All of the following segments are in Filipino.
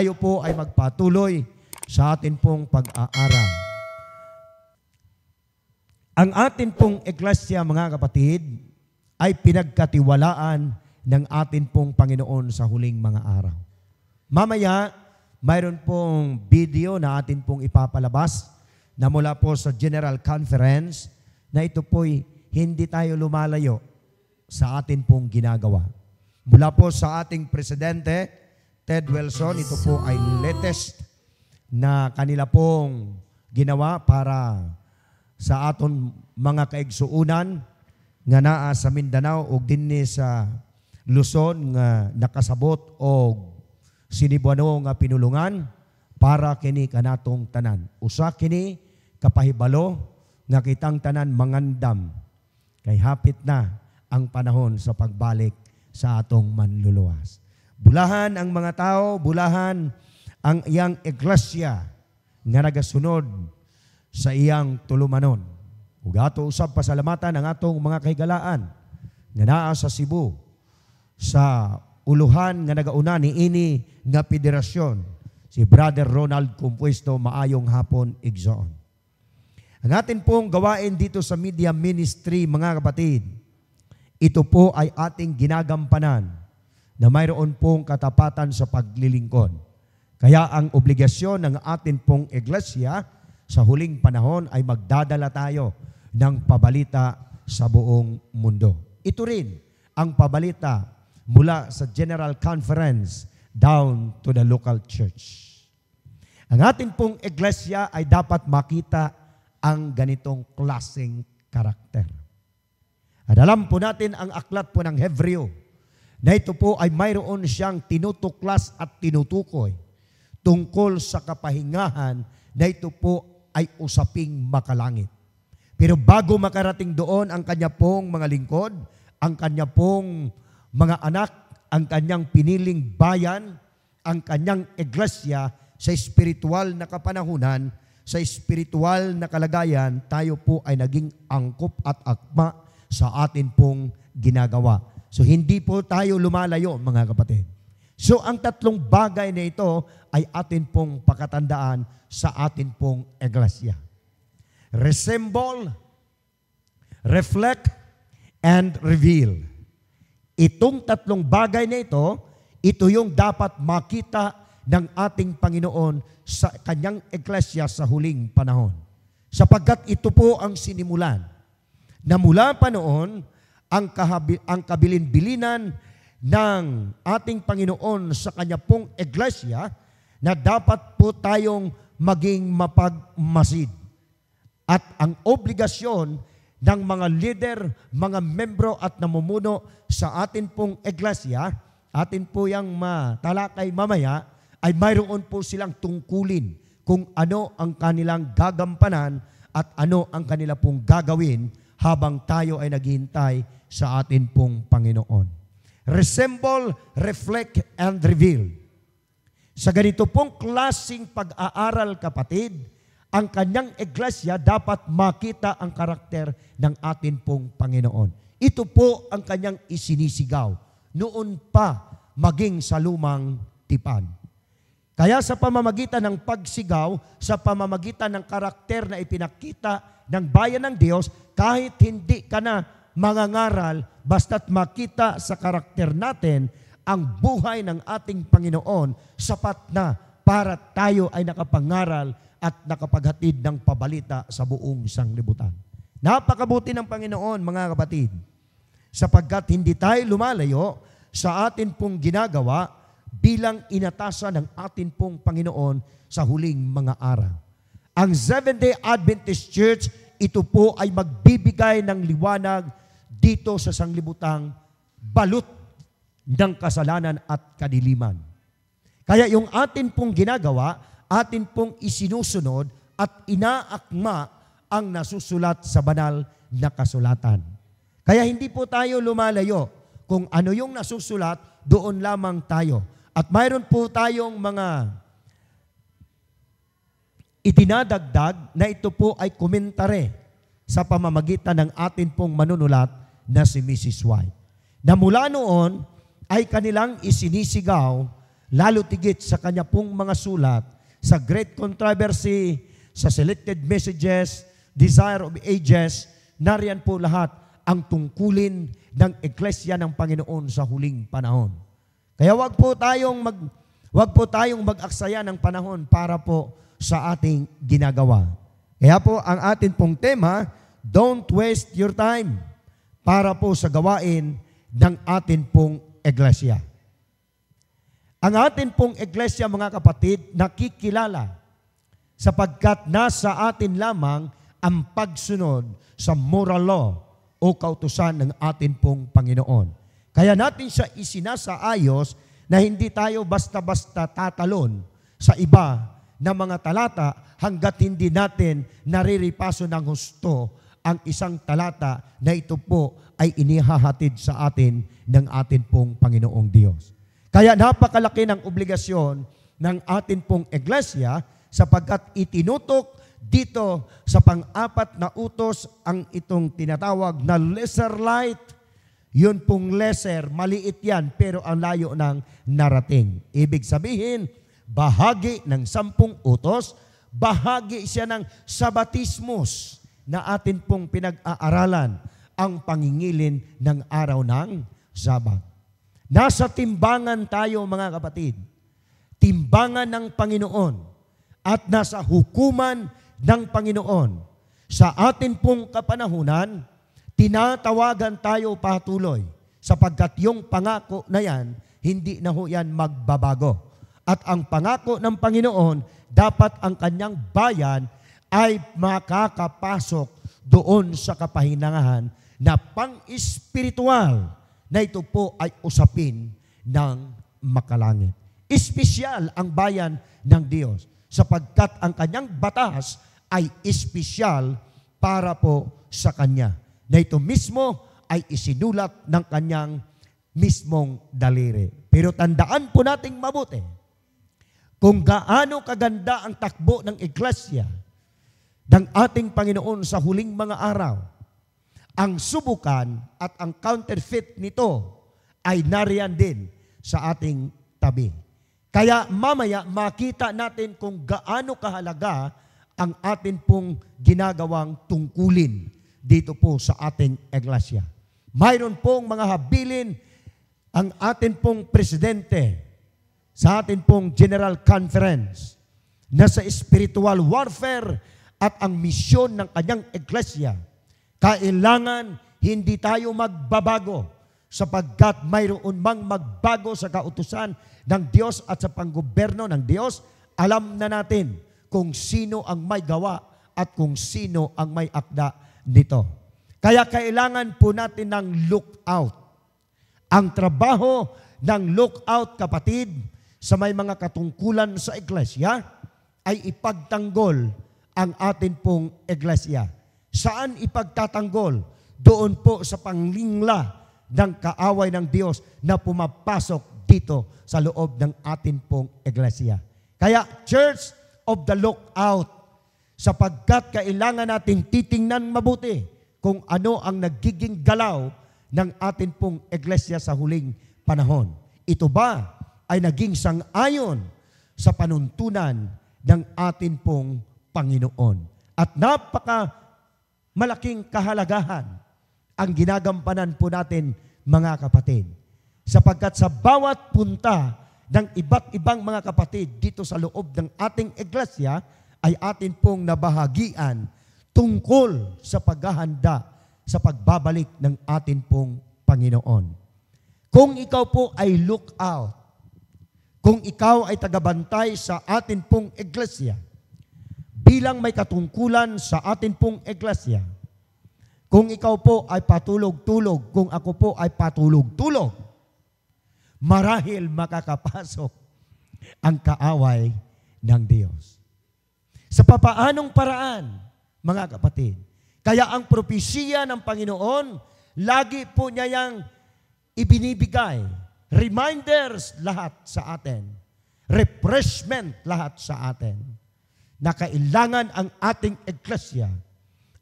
tayo po ay magpatuloy sa atin pong pag-aaral. Ang atin pong eklesya, mga kapatid, ay pinagkatiwalaan ng atin pong Panginoon sa huling mga araw. Mamaya, mayroon pong video na atin pong ipapalabas na mula po sa General Conference na ito po'y hindi tayo lumalayo sa atin pong ginagawa. Mula po sa ating presidente, Ted Wilson. Ito po ay latest na kanila pong ginawa para sa aton mga kaigsuunan nga naa sa Mindanao o dinhi sa Luzon nga nakasabot o sinibuano nga pinulungan para kini kanatong tanan. Usa kini kapahibalo nga kitang tanan mangandam kay hapit na ang panahon sa pagbalik sa atong manluluwas. Bulahan ang mga tao, bulahan ang iyang iglesia nga nagasunod sa iyang tulumanon. Ug ato usab pasalamatan ang atong mga kahigalaan nga naa sa Cebu sa uluhan nga nagauna ni ini nga federasyon si Brother Ronald Compuesto maayong hapon igsoon. Ang atin pong gawain dito sa media ministry mga kapatid, ito po ay ating ginagampanan na mayroon pong katapatan sa paglilingkod. Kaya ang obligasyon ng atin pong iglesia sa huling panahon ay magdadala tayo ng pabalita sa buong mundo. Ito rin ang pabalita mula sa General Conference down to the local church. Ang atin pong iglesia ay dapat makita ang ganitong klaseng karakter. At alam po natin ang aklat po ng Hebreo na ito po ay mayroon siyang tinutuklas at tinutukoy tungkol sa kapahingahan na ito po ay usaping makalangit. Pero bago makarating doon ang kanya pong mga lingkod, ang kanya pong mga anak, ang kanyang piniling bayan, ang kanyang iglesia sa espiritual na kapanahunan, sa espiritual na kalagayan, tayo po ay naging angkop at akma sa atin pong ginagawa. So hindi po tayo lumalayo, mga kapatid. So ang tatlong bagay na ito ay atin pong pakatandaan sa atin pong iglesia. Resemble, reflect, and reveal. Itong tatlong bagay na ito, ito yung dapat makita ng ating Panginoon sa kanyang iglesia sa huling panahon. Sapagkat ito po ang sinimulan. Na mula pa noon, ang, kahabi, ang kabilin-bilinan ng ating Panginoon sa kanya pong iglesia na dapat po tayong maging mapagmasid. At ang obligasyon ng mga leader, mga membro at namumuno sa atin pong iglesia, atin po yung matalakay mamaya, ay mayroon po silang tungkulin kung ano ang kanilang gagampanan at ano ang kanila pong gagawin habang tayo ay naghihintay sa atin pong Panginoon. Resemble, reflect, and reveal. Sa ganito pong klasing pag-aaral, kapatid, ang kanyang iglesia dapat makita ang karakter ng atin pong Panginoon. Ito po ang kanyang isinisigaw noon pa maging sa lumang tipan. Kaya sa pamamagitan ng pagsigaw, sa pamamagitan ng karakter na ipinakita ng bayan ng Diyos, kahit hindi ka na mangangaral basta't makita sa karakter natin ang buhay ng ating Panginoon sapat na para tayo ay nakapangaral at nakapaghatid ng pabalita sa buong sanglibutan. Napakabuti ng Panginoon, mga kapatid, sapagkat hindi tayo lumalayo sa atin pong ginagawa bilang inatasa ng atin pong Panginoon sa huling mga araw. Ang Seventh-day Adventist Church, ito po ay magbibigay ng liwanag dito sa sanglibutang balot ng kasalanan at kadiliman. Kaya yung atin pong ginagawa, atin pong isinusunod at inaakma ang nasusulat sa banal na kasulatan. Kaya hindi po tayo lumalayo kung ano yung nasusulat, doon lamang tayo. At mayroon po tayong mga itinadagdag na ito po ay komentare sa pamamagitan ng atin pong manunulat na si Mrs. White. Na mula noon ay kanilang isinisigaw lalo tigit sa kanya pong mga sulat sa Great Controversy, sa Selected Messages, Desire of Ages, nariyan po lahat ang tungkulin ng Eklesya ng Panginoon sa huling panahon. Kaya wag po tayong mag wag po tayong mag-aksaya ng panahon para po sa ating ginagawa. Kaya po ang atin pong tema, don't waste your time para po sa gawain ng atin pong iglesia. Ang atin pong iglesia mga kapatid nakikilala sapagkat nasa atin lamang ang pagsunod sa moral law o kautusan ng atin pong Panginoon. Kaya natin siya isinasaayos na hindi tayo basta-basta tatalon sa iba na mga talata hanggat hindi natin nariripaso ng husto ang isang talata na ito po ay inihahatid sa atin ng atin pong Panginoong Diyos. Kaya napakalaki ng obligasyon ng atin pong iglesia sapagkat itinutok dito sa pang-apat na utos ang itong tinatawag na lesser light. Yun pong lesser, maliit yan pero ang layo ng narating. Ibig sabihin, bahagi ng sampung utos, bahagi siya ng sabatismos na atin pong pinag-aaralan ang pangingilin ng araw ng Sabat. Nasa timbangan tayo mga kapatid. Timbangan ng Panginoon at nasa hukuman ng Panginoon. Sa atin pong kapanahunan, tinatawagan tayo patuloy sapagkat yung pangako na yan, hindi na ho yan magbabago. At ang pangako ng Panginoon, dapat ang kanyang bayan ay makakapasok doon sa kapahinangahan na pang-espiritual na ito po ay usapin ng makalangit. Espesyal ang bayan ng Diyos sapagkat ang kanyang batas ay espesyal para po sa kanya. Na ito mismo ay isinulat ng kanyang mismong daliri. Pero tandaan po nating mabuti kung gaano kaganda ang takbo ng iglesia – ng ating Panginoon sa huling mga araw. Ang subukan at ang counterfeit nito ay nariyan din sa ating tabi. Kaya mamaya makita natin kung gaano kahalaga ang atin pong ginagawang tungkulin dito po sa ating iglesia. Mayroon pong mga habilin ang atin pong presidente sa atin pong General Conference na sa spiritual warfare at ang misyon ng kanyang iglesia, kailangan hindi tayo magbabago sapagkat mayroon mang magbago sa kautusan ng Diyos at sa panggoberno ng Diyos, alam na natin kung sino ang may gawa at kung sino ang may akda nito. Kaya kailangan po natin ng lookout. Ang trabaho ng lookout, kapatid, sa may mga katungkulan sa iglesia ay ipagtanggol ang atin pong iglesia. Saan ipagtatanggol? Doon po sa panglingla ng kaaway ng Diyos na pumapasok dito sa loob ng atin pong iglesia. Kaya, Church of the Lookout, sapagkat kailangan nating titingnan mabuti kung ano ang nagiging galaw ng atin pong iglesia sa huling panahon. Ito ba ay naging sangayon sa panuntunan ng atin pong Panginoon. At napaka malaking kahalagahan ang ginagampanan po natin mga kapatid. Sapagkat sa bawat punta ng iba't ibang mga kapatid dito sa loob ng ating iglesia ay atin pong nabahagian tungkol sa paghahanda sa pagbabalik ng atin pong Panginoon. Kung ikaw po ay look out, kung ikaw ay tagabantay sa atin pong iglesia, bilang may katungkulan sa atin pong eklasya, Kung ikaw po ay patulog-tulog, kung ako po ay patulog-tulog, marahil makakapasok ang kaaway ng Diyos. Sa papaanong paraan, mga kapatid, kaya ang propesya ng Panginoon, lagi po niya yang ibinibigay. Reminders lahat sa atin. Refreshment lahat sa atin na kailangan ang ating eklesya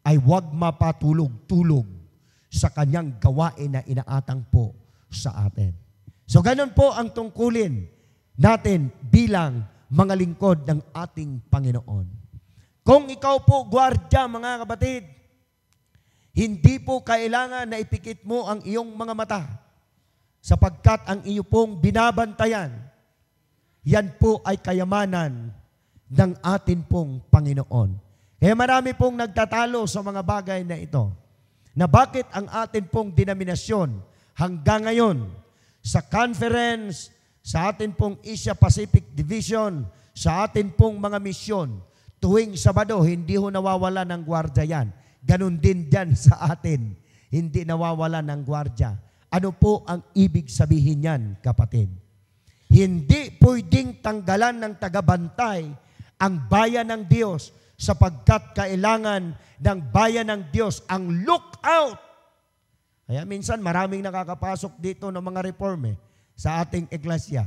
ay huwag mapatulog-tulog sa kanyang gawain na inaatang po sa atin. So ganun po ang tungkulin natin bilang mga lingkod ng ating Panginoon. Kung ikaw po, gwardya mga kapatid, hindi po kailangan na ipikit mo ang iyong mga mata sapagkat ang iyo pong binabantayan, yan po ay kayamanan ng atin pong Panginoon. Kaya marami pong nagtatalo sa mga bagay na ito. Na bakit ang atin pong denominasyon hanggang ngayon sa conference, sa atin pong Asia Pacific Division, sa atin pong mga misyon, tuwing Sabado, hindi ho nawawala ng gwardya yan. Ganun din dyan sa atin. Hindi nawawala ng gwardya. Ano po ang ibig sabihin yan, kapatid? Hindi pwedeng tanggalan ng tagabantay ang bayan ng Diyos sapagkat kailangan ng bayan ng Diyos ang lookout. Kaya minsan maraming nakakapasok dito ng mga reforme eh, sa ating iglesia.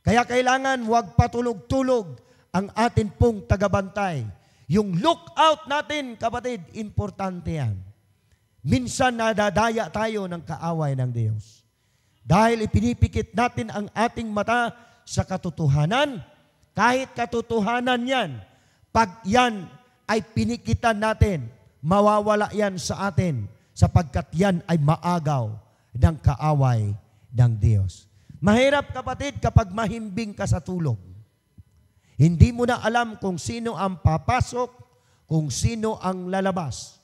Kaya kailangan huwag patulog-tulog ang atin pong tagabantay. Yung lookout natin, kapatid, importante yan. Minsan nadadaya tayo ng kaaway ng Diyos. Dahil ipinipikit natin ang ating mata sa katotohanan kahit katotohanan yan, pag yan ay pinikitan natin, mawawala yan sa atin sapagkat yan ay maagaw ng kaaway ng Diyos. Mahirap kapatid kapag mahimbing ka sa tulog. Hindi mo na alam kung sino ang papasok, kung sino ang lalabas.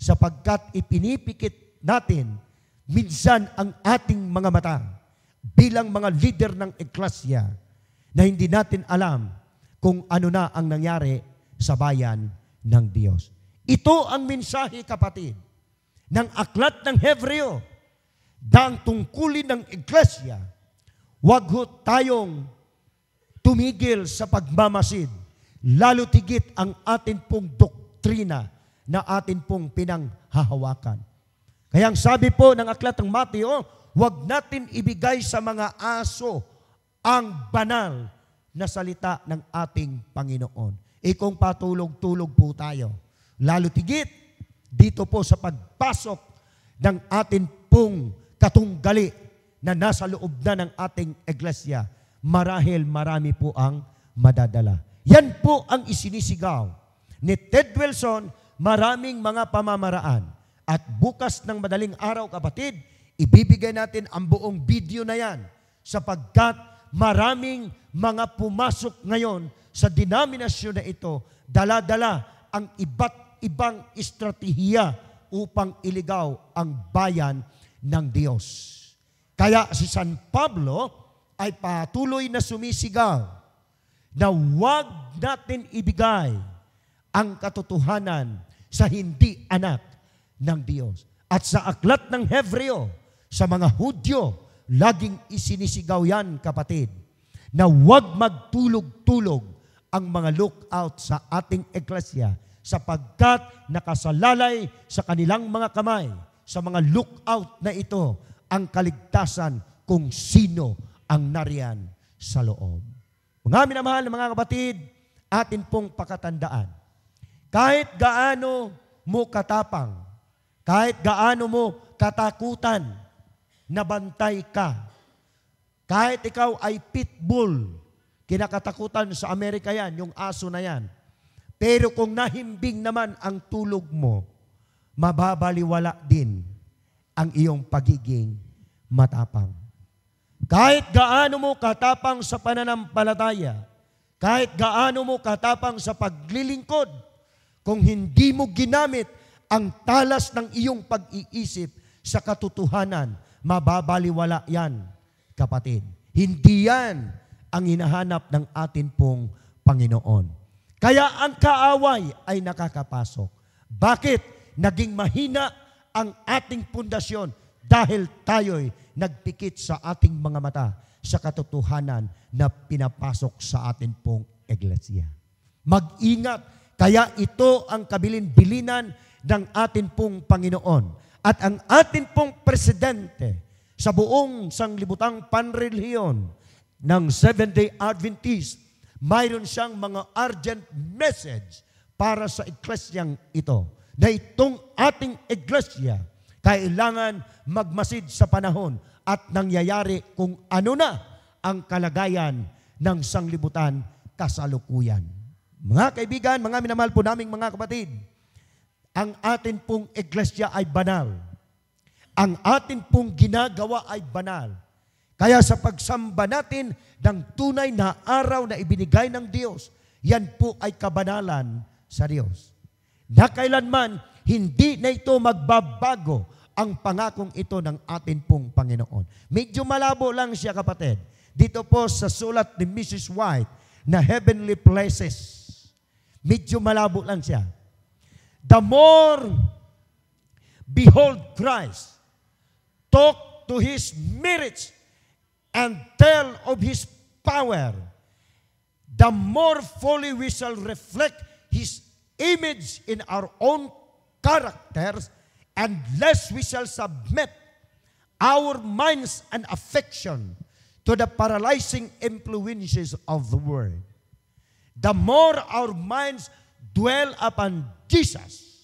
Sapagkat ipinipikit natin minsan ang ating mga mata bilang mga leader ng eklasya na hindi natin alam kung ano na ang nangyari sa bayan ng Diyos. Ito ang mensahe, kapatid, ng aklat ng Hebreo, dang tungkulin ng iglesia, huwag ho tayong tumigil sa pagmamasid, lalo tigit ang atin pong doktrina na atin pong pinanghahawakan. Kaya ang sabi po ng aklat ng Mateo, huwag natin ibigay sa mga aso ang banal na salita ng ating Panginoon. Ikong patulog-tulog po tayo. Lalo tigit dito po sa pagpasok ng atin pong katunggali na nasa loob na ng ating iglesia. Marahil marami po ang madadala. Yan po ang isinisigaw ni Ted Wilson, maraming mga pamamaraan. At bukas ng madaling araw, kapatid, ibibigay natin ang buong video na yan sapagkat maraming mga pumasok ngayon sa denominasyon na ito, dala-dala ang iba't ibang estratehiya upang iligaw ang bayan ng Diyos. Kaya si San Pablo ay patuloy na sumisigaw na huwag natin ibigay ang katotohanan sa hindi anak ng Diyos. At sa aklat ng Hebreo, sa mga Hudyo, laging isinisigaw yan, kapatid, na huwag magtulog-tulog ang mga lookout sa ating eklasya sapagkat nakasalalay sa kanilang mga kamay, sa mga lookout na ito, ang kaligtasan kung sino ang nariyan sa loob. Mga minamahal na mga kapatid, atin pong pakatandaan, kahit gaano mo katapang, kahit gaano mo katakutan, nabantay ka. Kahit ikaw ay pitbull, kinakatakutan sa Amerika yan, yung aso na yan. Pero kung nahimbing naman ang tulog mo, mababaliwala din ang iyong pagiging matapang. Kahit gaano mo katapang sa pananampalataya, kahit gaano mo katapang sa paglilingkod, kung hindi mo ginamit ang talas ng iyong pag-iisip sa katotohanan mababaliwala yan, kapatid. Hindi yan ang hinahanap ng atin pong Panginoon. Kaya ang kaaway ay nakakapasok. Bakit? Naging mahina ang ating pundasyon dahil tayo'y nagpikit sa ating mga mata sa katotohanan na pinapasok sa atin pong iglesia. Mag-ingat, kaya ito ang kabilin-bilinan ng atin pong Panginoon. At ang atin pong presidente sa buong sanglibutang panreliyon ng Seventh-day Adventist, mayroon siyang mga urgent message para sa iklesyang ito. Na itong ating iglesia, kailangan magmasid sa panahon at nangyayari kung ano na ang kalagayan ng sanglibutan kasalukuyan. Mga kaibigan, mga minamahal po naming mga kapatid, ang atin pong iglesia ay banal. Ang atin pong ginagawa ay banal. Kaya sa pagsamba natin ng tunay na araw na ibinigay ng Diyos, yan po ay kabanalan sa Diyos. Na kailanman, hindi na ito magbabago ang pangakong ito ng atin pong Panginoon. Medyo malabo lang siya kapatid. Dito po sa sulat ni Mrs. White na Heavenly Places. Medyo malabo lang siya. The more behold Christ, talk to his merits, and tell of his power, the more fully we shall reflect his image in our own characters, and less we shall submit our minds and affection to the paralyzing influences of the world. The more our minds dwell upon Jesus,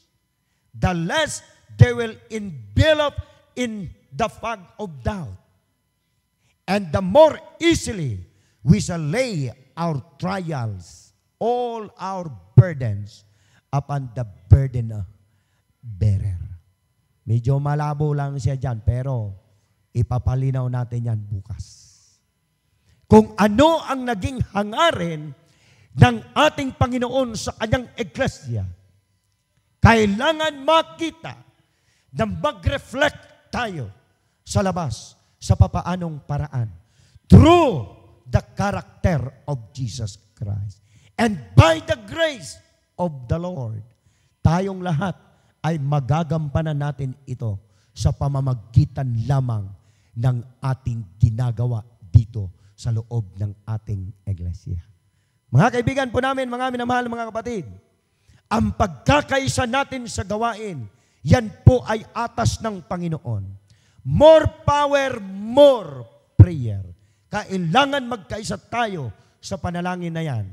the less they will envelop in the fog of doubt. And the more easily we shall lay our trials, all our burdens, upon the burden bearer. Medyo malabo lang siya dyan, pero ipapalinaw natin yan bukas. Kung ano ang naging hangarin ng ating Panginoon sa kanyang iglesia, kailangan makita na mag-reflect tayo sa labas sa papaanong paraan through the character of Jesus Christ. And by the grace of the Lord, tayong lahat ay magagampanan natin ito sa pamamagitan lamang ng ating ginagawa dito sa loob ng ating iglesia. Mga kaibigan po namin, mga minamahal, mga kapatid, ang pagkakaisa natin sa gawain, yan po ay atas ng Panginoon. More power, more prayer. Kailangan magkaisa tayo sa panalangin na yan.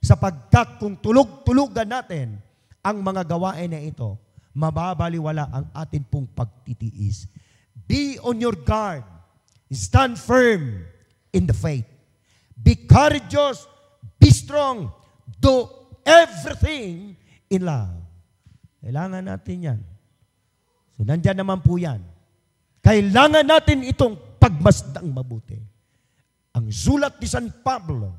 Sapagkat kung tulog-tulugan natin ang mga gawain na ito, mababaliwala ang atin pong pagtitiis. Be on your guard. Stand firm in the faith. Be courageous Be strong. Do everything in love. Kailangan natin yan. So, nandyan naman po yan. Kailangan natin itong pagmasdang mabuti. Ang sulat ni San Pablo,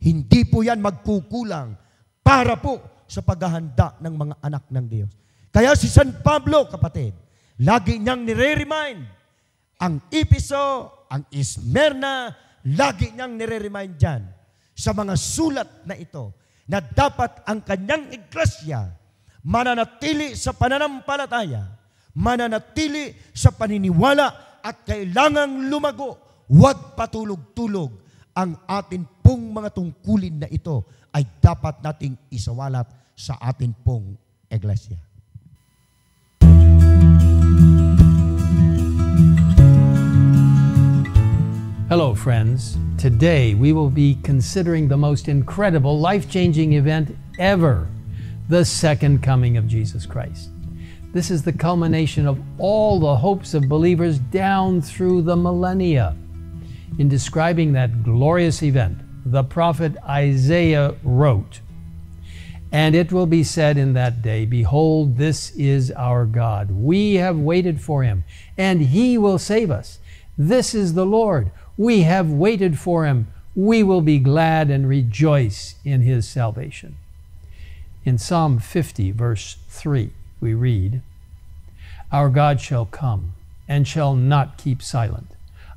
hindi po yan magkukulang para po sa paghahanda ng mga anak ng Diyos. Kaya si San Pablo, kapatid, lagi niyang nire-remind ang Ipiso, ang Ismerna, lagi niyang nire-remind dyan sa mga sulat na ito na dapat ang kanyang iglesia mananatili sa pananampalataya, mananatili sa paniniwala at kailangang lumago, huwag patulog-tulog. Ang atin pong mga tungkulin na ito ay dapat nating isawalat sa atin pong iglesia. Hello, friends. Today we will be considering the most incredible, life changing event ever the second coming of Jesus Christ. This is the culmination of all the hopes of believers down through the millennia. In describing that glorious event, the prophet Isaiah wrote, And it will be said in that day, Behold, this is our God. We have waited for him, and he will save us. This is the Lord we have waited for him. We will be glad and rejoice in his salvation. In Psalm 50, verse 3, we read Our God shall come and shall not keep silent.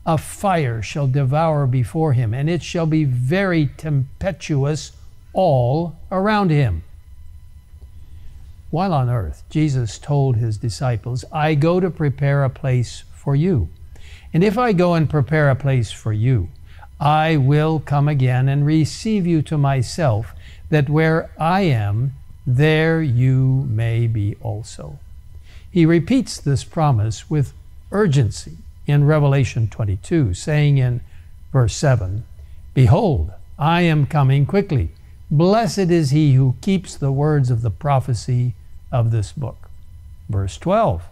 A fire shall devour before him, and it shall be very tempestuous all around him. While on earth, Jesus told his disciples, I go to prepare a place for you. And if I go and prepare a place for you, I will come again and receive you to myself, that where I am, there you may be also. He repeats this promise with urgency in Revelation 22, saying in verse 7 Behold, I am coming quickly. Blessed is he who keeps the words of the prophecy of this book. Verse 12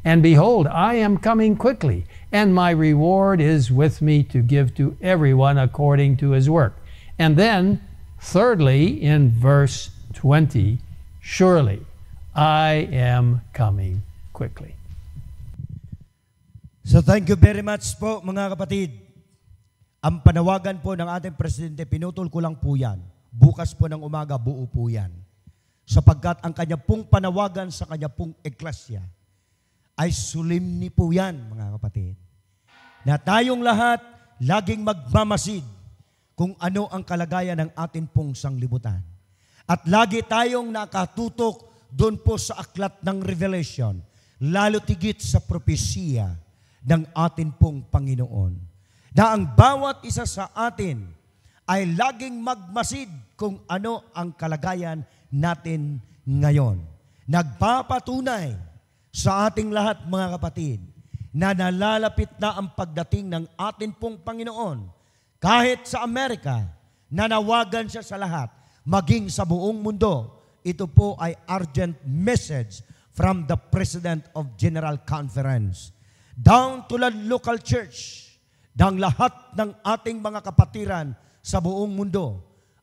And behold, I am coming quickly, and my reward is with me to give to everyone according to his work. And then, thirdly, in verse 20, surely I am coming quickly. So thank you very much po mga kapatid. Ang panawagan po ng ating Presidente, pinutol ko lang po yan. Bukas po ng umaga, buo po yan. Sapagkat ang kanya pong panawagan sa kanya pong eklasya, ay sulimni po yan, mga kapatid. Na tayong lahat laging magmamasid kung ano ang kalagayan ng atin pong sanglibutan. At lagi tayong nakatutok doon po sa aklat ng Revelation, lalo tigit sa propesya ng atin pong Panginoon. Na ang bawat isa sa atin ay laging magmasid kung ano ang kalagayan natin ngayon. Nagpapatunay sa ating lahat, mga kapatid, na nalalapit na ang pagdating ng atin pong Panginoon, kahit sa Amerika, nanawagan siya sa lahat, maging sa buong mundo. Ito po ay urgent message from the President of General Conference. Down to the local church, dang lahat ng ating mga kapatiran sa buong mundo,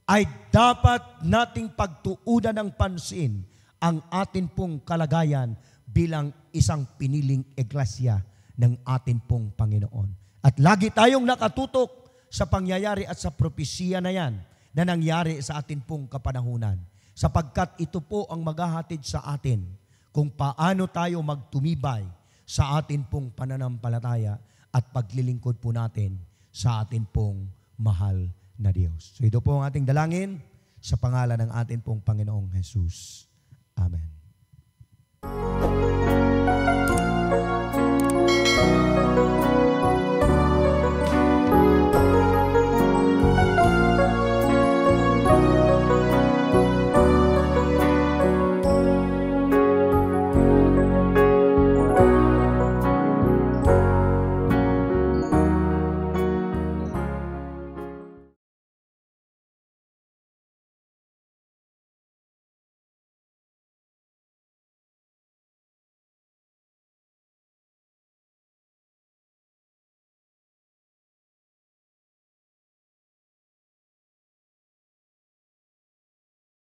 ay dapat nating pagtuunan ng pansin ang atin pong kalagayan bilang isang piniling eklasya ng atin pong Panginoon. At lagi tayong nakatutok sa pangyayari at sa propesya na yan na nangyari sa atin pong kapanahunan. Sapagkat ito po ang maghahatid sa atin kung paano tayo magtumibay sa atin pong pananampalataya at paglilingkod po natin sa atin pong mahal na Diyos. So ito po ang ating dalangin sa pangalan ng atin pong Panginoong Jesus. Amen.